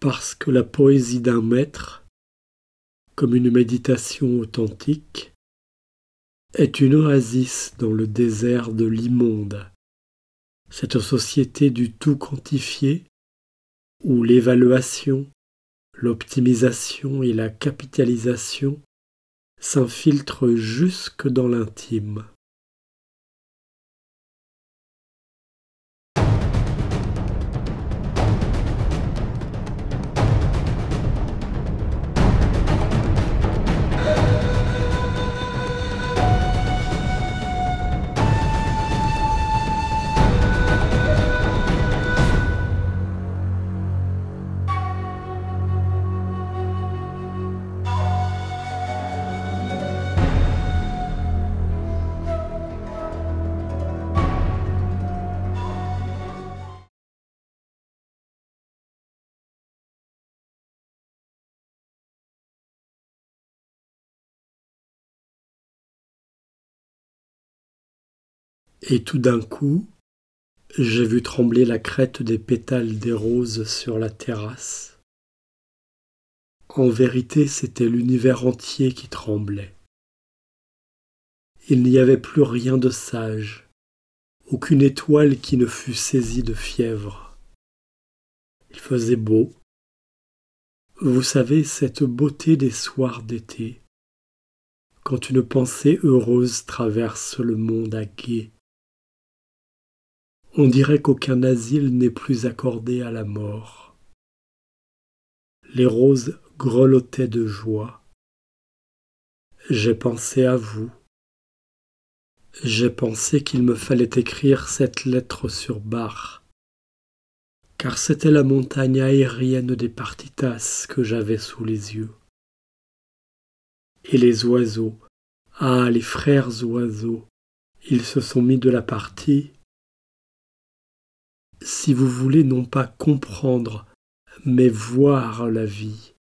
parce que la poésie d'un maître, comme une méditation authentique, est une oasis dans le désert de l'immonde, cette société du tout quantifié, où l'évaluation, l'optimisation et la capitalisation s'infiltrent jusque dans l'intime. et tout d'un coup, j'ai vu trembler la crête des pétales des roses sur la terrasse. En vérité, c'était l'univers entier qui tremblait. Il n'y avait plus rien de sage, aucune étoile qui ne fût saisie de fièvre. Il faisait beau. Vous savez, cette beauté des soirs d'été, quand une pensée heureuse traverse le monde à on dirait qu'aucun asile n'est plus accordé à la mort. Les roses grelottaient de joie. J'ai pensé à vous. J'ai pensé qu'il me fallait écrire cette lettre sur barre, car c'était la montagne aérienne des partitas que j'avais sous les yeux. Et les oiseaux, ah, les frères oiseaux, ils se sont mis de la partie si vous voulez non pas comprendre, mais voir la vie,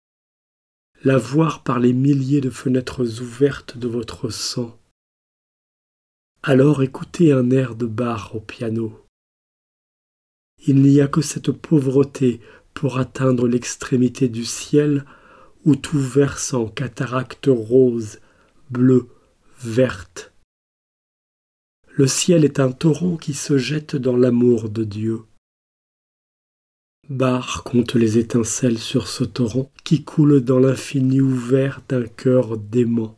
la voir par les milliers de fenêtres ouvertes de votre sang, alors écoutez un air de barre au piano. Il n'y a que cette pauvreté pour atteindre l'extrémité du ciel où tout verse en cataractes roses, bleues, vertes. Le ciel est un torrent qui se jette dans l'amour de Dieu. Bar compte les étincelles sur ce torrent qui coule dans l'infini ouvert d'un cœur dément.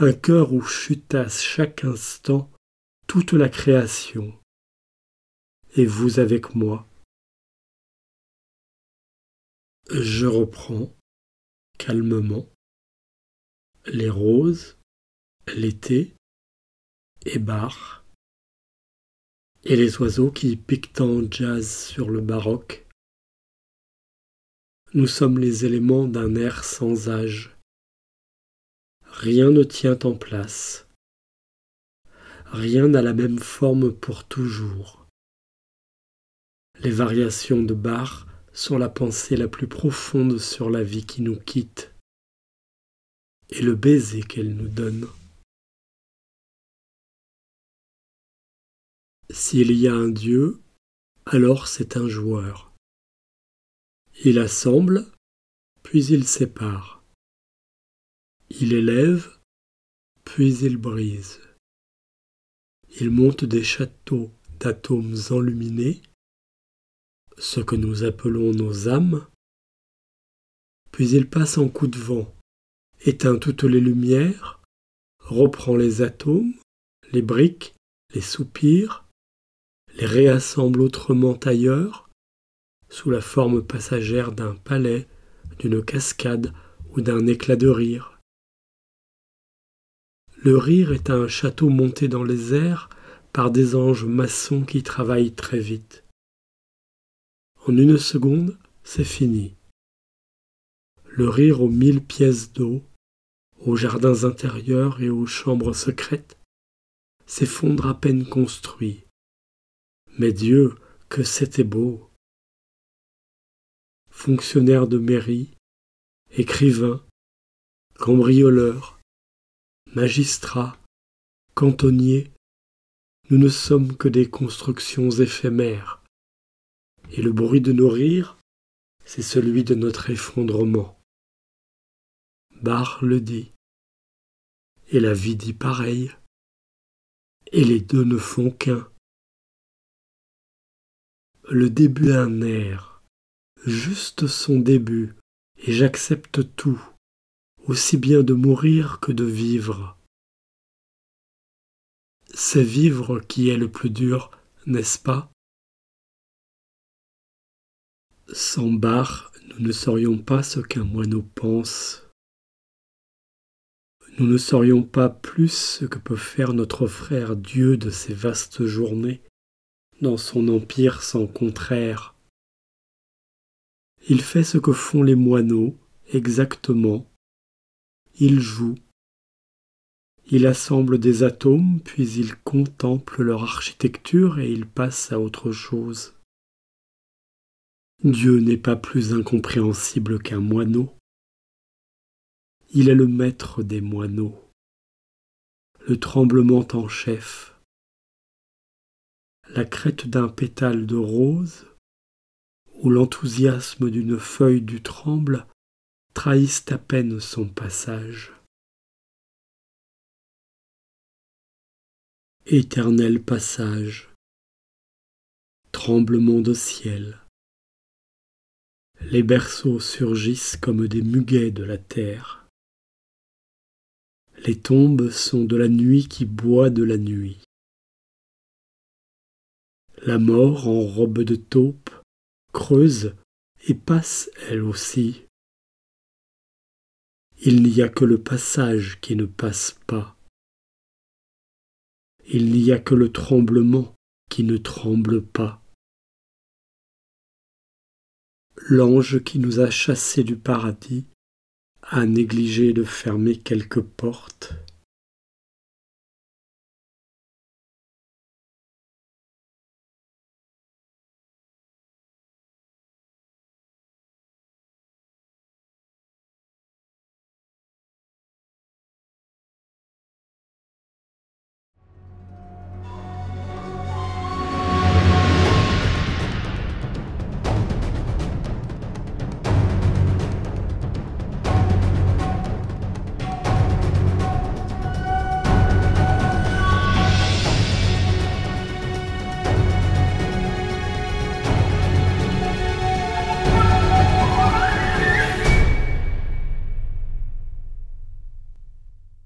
Un cœur où chutasse chaque instant toute la création, et vous avec moi. Je reprends calmement les roses, l'été, et Bar et les oiseaux qui piquent en jazz sur le baroque. Nous sommes les éléments d'un air sans âge. Rien ne tient en place. Rien n'a la même forme pour toujours. Les variations de bar sont la pensée la plus profonde sur la vie qui nous quitte et le baiser qu'elle nous donne. S'il y a un Dieu, alors c'est un joueur. Il assemble, puis il sépare. Il élève, puis il brise. Il monte des châteaux d'atomes enluminés, ce que nous appelons nos âmes, puis il passe en coup de vent, éteint toutes les lumières, reprend les atomes, les briques, les soupirs, les réassemble autrement ailleurs, sous la forme passagère d'un palais, d'une cascade ou d'un éclat de rire. Le rire est un château monté dans les airs par des anges maçons qui travaillent très vite. En une seconde, c'est fini. Le rire aux mille pièces d'eau, aux jardins intérieurs et aux chambres secrètes s'effondre à peine construit mais Dieu, que c'était beau. Fonctionnaire de mairie, écrivain, cambrioleur, magistrat, cantonnier, nous ne sommes que des constructions éphémères. Et le bruit de nos rires, c'est celui de notre effondrement. Barre le dit. Et la vie dit pareil. Et les deux ne font qu'un le début d'un air, juste son début, et j'accepte tout, aussi bien de mourir que de vivre. C'est vivre qui est le plus dur, n'est-ce pas Sans barre, nous ne saurions pas ce qu'un moineau pense. Nous ne saurions pas plus ce que peut faire notre frère Dieu de ces vastes journées dans son empire sans contraire. Il fait ce que font les moineaux, exactement. Il joue. Il assemble des atomes, puis il contemple leur architecture et il passe à autre chose. Dieu n'est pas plus incompréhensible qu'un moineau. Il est le maître des moineaux, le tremblement en chef la crête d'un pétale de rose ou l'enthousiasme d'une feuille du tremble trahissent à peine son passage. Éternel passage, tremblement de ciel, les berceaux surgissent comme des muguets de la terre. Les tombes sont de la nuit qui boit de la nuit. La mort en robe de taupe creuse et passe elle aussi. Il n'y a que le passage qui ne passe pas. Il n'y a que le tremblement qui ne tremble pas. L'ange qui nous a chassés du paradis a négligé de fermer quelques portes.